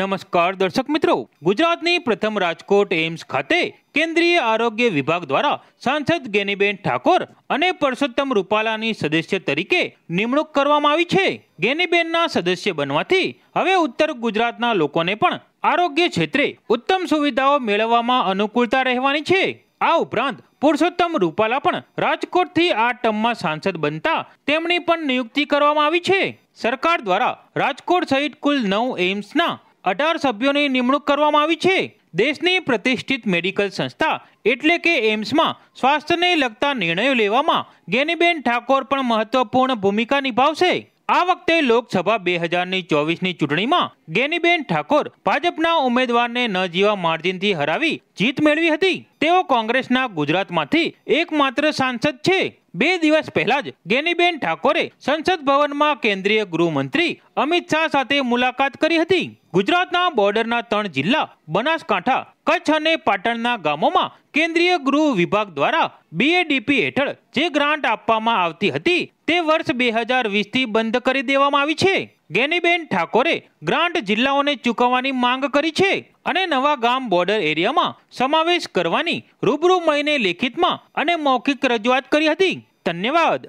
નમસ્કાર દર્શક મિત્રો ગુજરાતની પ્રથમ રાજકોટ એમ્સ ખાતે કેન્દ્રીય આરોગ્ય વિભાગ દ્વારા સાંસદ ગેનીબેન ઠાકોર અને પરસોત્તમ રૂપાલાની સદસ્ય તરીકે નિમણૂક કરવામાં આવી છે ગેનીબેનના સદસ્ય બનવાથી હવે ઉત્તર ગુજરાતના લોકોને પણ આરોગ્ય ક્ષેત્રે ઉત્તમ સુવિધાઓ મેળવવામાં અનુકૂળતા રહેવાની છે આ ઉપરાંત પુરુષોત્તમ રૂપાલા પણ રાજકોટથી આ ટમમાં સાંસદ બનતા તેમની પણ નિયુક્તિ કરવામાં આવી છે સરકાર દ્વારા રાજકોટ સહિત કુલ નવ એઇમ્સના અઢાર સભ્યોની નિમણૂક કરવામાં આવી છે દેશની પ્રતિષ્ઠિત મેડિકલ સંસ્થા એટલે કે એમ્સમાં સ્વાસ્થ્યને લગતા નિર્ણયો લેવામાં ગેનીબેન ઠાકોર પણ મહત્વપૂર્ણ ભૂમિકા નિભાવશે આ વખતે લોકસભા બે હજારની ચોવીસની ચૂંટણીમાં ગેનીબેન ઠાકોર ભાજપના ઉમેદવારને ન જીવા માર્જિનથી હરાવી જીત મેળવી હતી તેઓ કોંગ્રેસના ગુજરાતમાંથી એકમાત્ર સાંસદ છે બે દિવસ પહેલા જ ગેનીબેન ઠાકોરે સંસદ ભવનમાં કેન્દ્રીય ગૃહમંત્રી અમિત શાહ સાથે મુલાકાત કરી હતી ગુજરાતના બોર્ડરના ત્રણ જિલ્લા બનાસકાંઠા કચ્છ અને પાટણના ગામોમાં કેન્દ્રીય ગૃહ વિભાગ દ્વારા બીએડીપી હેઠળ જે ગ્રાન્ટ આપવામાં આવતી હતી તે વર્ષ બે હજાર વીસથી બંધ કરી દેવામાં આવી છે ગેનીબેન ઠાકોરે ગ્રાન્ટ જિલ્લાઓને ચૂકવવાની માંગ કરી છે અને નવા ગામ બોર્ડર એરિયામાં સમાવેશ કરવાની રૂબરૂ મળીને લેખિતમાં અને મૌખિક રજૂઆત કરી હતી ધન્યવાદ